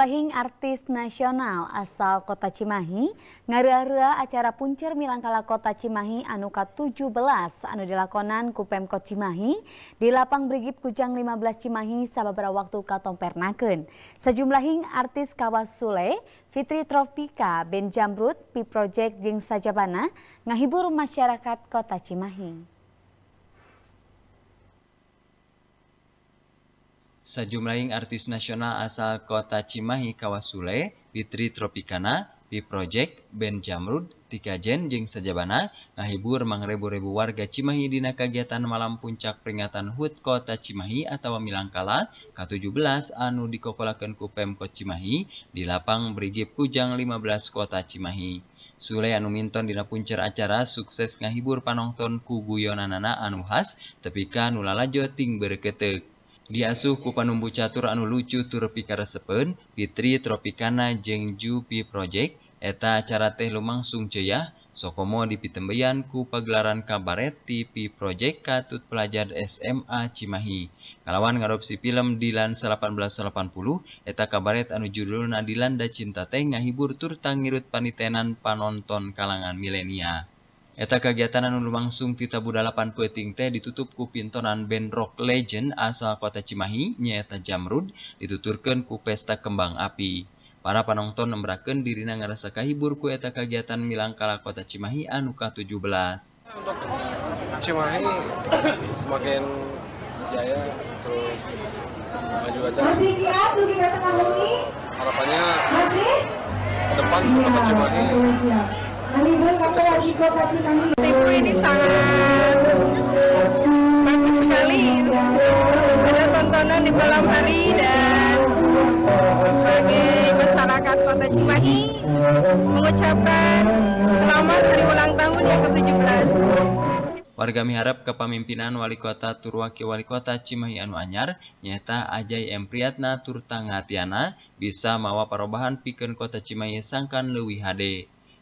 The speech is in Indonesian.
hing artis nasional asal kota Cimahi, ngarua acara puncer milangkala kota Cimahi anuka 17 anu dilakonan ku Pemkot Cimahi di lapang Brigip Kujang 15 Cimahi sababara waktu sejumlah Sejumlahing artis kawas Sule, Fitri Tropika, Ben Jamrut, Pi Project Jing sajabana ngahibur masyarakat kota Cimahi. salah jumlahing artis nasional asal kota Cimahi Kawa Sule Fitri troppicana pi Project band Jamrud 3jenjeng sajaabana ngahibur manrebu ribu warga Cimahidina kagiatan malam Puncak peringatan Hud kota Cimahi ataumilangngkalan ke-17 anu dikopolaken kupem Kocimahi di lapang Brigi pujang 15 kota Cimahi Sule anuminton di puncar acara sukses ngaghibur Panonton kubu Yonanna anukhas tapipikan lalah jotting berketeke Diasuh ku panumbu catur anu lucu tur pikaresepeun Fitri Tropicana jeung Jupi Project eta acara teh lumangsung ceyah Sokomo dipitembeyan ku pagelaran kabaret TV Project Katut Pelajar SMA Cimahi. Kalawan ngarupsi film Dilan 1880, eta kabaret anu judulna Dilan da Cinta teh ngahibur tur tangirut panitenan panonton kalangan milenial. Eta kegiatan anu lumangsung ti budalapan peting teh ditutup ku pintonan band rock legend asal kota Cimahi nyaeta Jamrud dituturkan ku pesta kembang api. Para penonton nembrakeun dirina ngerasa kahibur ku eta kegiatan milangkala kota Cimahi anu ka-17. Cimahi semakin jaya terus maju aja. Masih kita di tengah Harapannya Masih? depan kota Cimahi Tipe ini sangat bagus sekali ada tontonan di malam hari dan sebagai masyarakat kota Cimahi mengucapkan selamat hari ulang tahun yang ke-17 Warga miharap kepemimpinan wali kota Turwaki wali kota Cimahi Anu Anyar, nyata Ajay M. Priyatna Turtangatiana, bisa mawa perubahan piken kota Cimahi sangkan lewi hade.